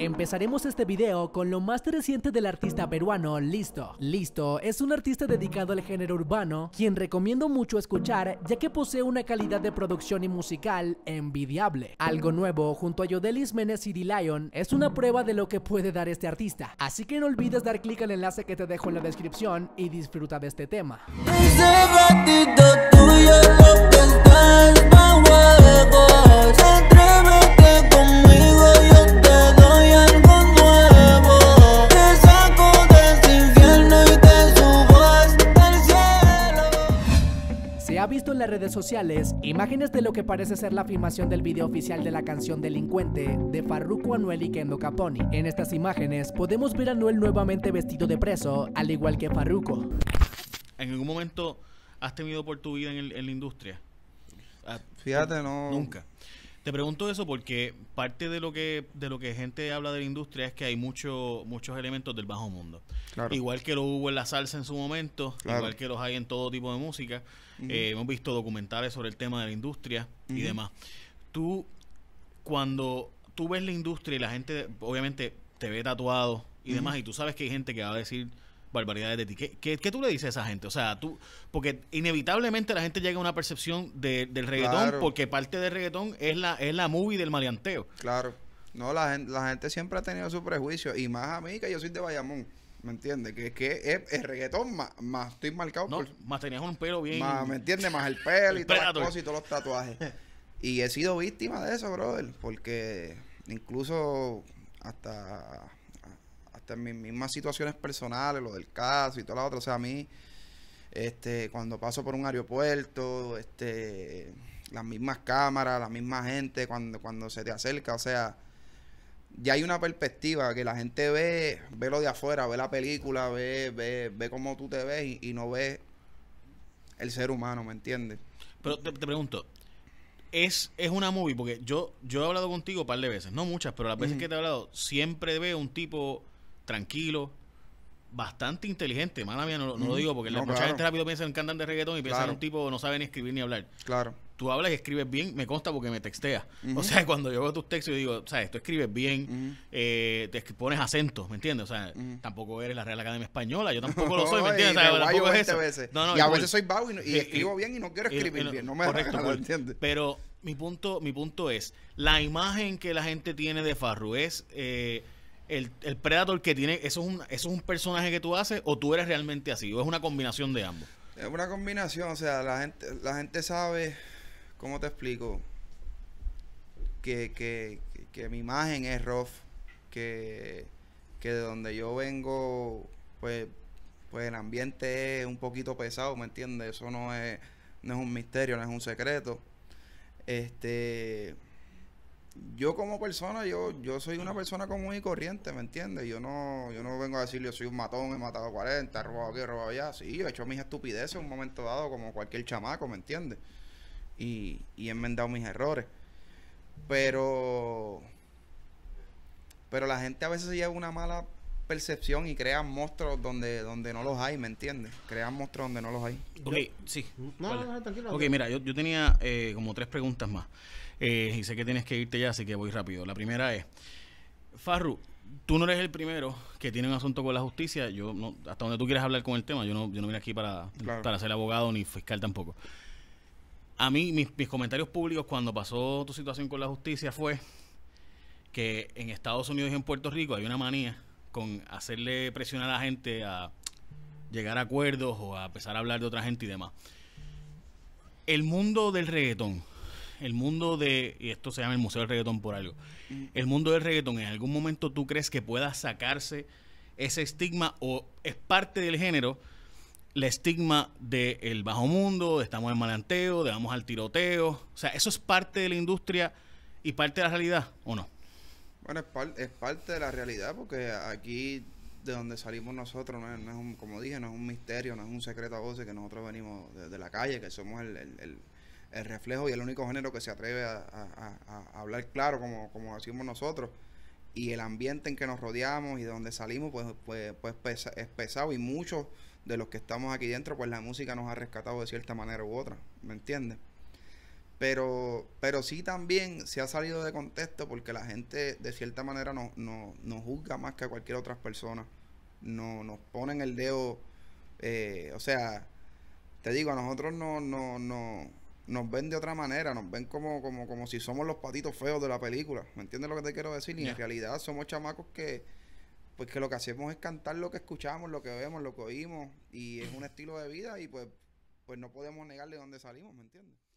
Empezaremos este video con lo más reciente del artista peruano Listo. Listo es un artista dedicado al género urbano, quien recomiendo mucho escuchar ya que posee una calidad de producción y musical envidiable. Algo nuevo junto a Yodelis Menes y D Lion es una prueba de lo que puede dar este artista, así que no olvides dar clic al enlace que te dejo en la descripción y disfruta de este tema. en las redes sociales imágenes de lo que parece ser la filmación del video oficial de la canción Delincuente de Farruko Anuel y Kendo Caponi. En estas imágenes podemos ver a Anuel nuevamente vestido de preso, al igual que Farruko. ¿En algún momento has temido por tu vida en, en la industria? Ah, Fíjate, no. Nunca. Te pregunto eso porque parte de lo que de lo que gente habla de la industria es que hay muchos muchos elementos del bajo mundo. Igual que lo hubo en la salsa en su momento, igual que los hay en todo tipo de música. Eh, hemos visto documentales sobre el tema de la industria y demás. Tú, cuando tú ves la industria y la gente, obviamente, te ve tatuado y demás, y tú sabes que hay gente que va a decir barbaridades de ti. ¿Qué, tú le dices a esa gente? O sea, tú, porque inevitablemente la gente llega a una percepción del reggaetón porque parte del reggaetón es la, es la movie del maleanteo. Claro. No, la gente, siempre ha tenido su prejuicio y más a mí que yo soy de Bayamón. ¿Me entiendes? Que, es que es, el reggaetón más, más estoy marcado no, Más tenías un pelo bien... ¿me entiendes? Más el pelo y todas las cosas y todos los tatuajes. y he sido víctima de eso, brother. Porque incluso hasta en este, mis mismas situaciones personales, lo del caso y toda la otra. O sea, a mí, este, cuando paso por un aeropuerto, este, las mismas cámaras, la misma gente, cuando, cuando se te acerca, o sea, ya hay una perspectiva que la gente ve, ve lo de afuera, ve la película, ve, ve, ve cómo tú te ves y, no ve el ser humano, ¿me entiendes? Pero te, pregunto, es, es, una movie, porque yo, yo he hablado contigo un par de veces, no muchas, pero las veces que te he hablado, siempre veo un tipo tranquilo, bastante inteligente. Mala mía, no, lo digo porque gente rápido piensa en cantante de reggaetón y piensa en un tipo no sabe ni escribir ni hablar. Claro. Tú hablas y escribes bien, me consta porque me textea O sea, cuando yo veo tus textos, yo digo, sea, Tú escribes bien, eh, te pones acentos, ¿me entiendes? O sea, tampoco eres la Real Academia Española, yo tampoco lo soy, ¿me entiendes? No, no, a veces soy vago y, escribo bien y no quiero escribir bien, no me correcto, ¿me ¿entiendes? Pero mi punto, mi punto es, la imagen que la gente tiene de Farru es... Eh, el, Predator que tiene, eso es, un, es un personaje que tú haces o tú eres realmente así o es una combinación de ambos. Es una combinación, o sea, la gente, la gente sabe, ¿cómo te explico? Que, que, mi imagen es rough, que, que de donde yo vengo, pues, pues el ambiente es un poquito pesado, ¿me entiendes? Eso no es, no es un misterio, no es un secreto. Este, yo como persona, yo, yo soy una persona común y corriente, ¿me entiendes? Yo no, yo no vengo a decir, yo soy un matón, he matado 40, he robado aquí, he robado allá. Sí, yo he hecho mis estupideces en un momento dado, como cualquier chamaco, ¿me entiendes? Y, y he enmendado mis errores. Pero... Pero la gente a veces lleva una mala percepción y crean monstruos donde, donde no los hay, ¿me entiendes? Crean monstruos donde no los hay. Ok, sí. No, mira, yo, yo tenía eh, como tres preguntas más. Eh, y sé que tienes que irte ya, así que voy rápido. La primera es, Farru, tú no eres el primero que tiene un asunto con la justicia. Yo hasta donde tú quieras hablar con el tema, yo no, yo no vine aquí para, para ser abogado ni fiscal tampoco. A mí, mis comentarios públicos cuando pasó tu situación con la justicia fue que en Estados Unidos y en Puerto Rico hay una manía con hacerle presionar a la gente a llegar a acuerdos o a empezar a hablar de otra gente y demás. El mundo del reggaetón, el mundo de, y esto se llama el Museo del Reggaetón por algo, mm. el mundo del reggaetón, ¿en algún momento tú crees que pueda sacarse ese estigma o es parte del género? el estigma del bajo mundo, de estamos en malanteo, de vamos al tiroteo. O sea, eso es parte de la industria y parte de la realidad, ¿o no? Bueno, es, parte de la realidad porque aquí de donde salimos nosotros, no es, como dije, no es un misterio, no es un secreto a voces que nosotros venimos de, la calle, que somos el, reflejo y el único género que se atreve a, hablar claro como, como hacemos nosotros. Y el ambiente en que nos rodeamos y de donde salimos, pues, pues, pues es pesado. Y muchos de los que estamos aquí dentro, pues la música nos ha rescatado de cierta manera u otra, ¿me entiendes? Pero, pero sí también se ha salido de contexto porque la gente de cierta manera nos juzga más que a cualquier otra persona. No, nos ponen el dedo, eh, o sea, te digo, a nosotros no, no, no, nos ven de otra manera, nos ven como, como, si somos los patitos feos de la película. ¿Me entiendes lo que te quiero decir? Y en realidad somos chamacos que, pues que lo que hacemos es cantar lo que escuchamos, lo que vemos, lo que oímos, y es un estilo de vida y pues, pues no podemos negarle dónde salimos, ¿me entiendes?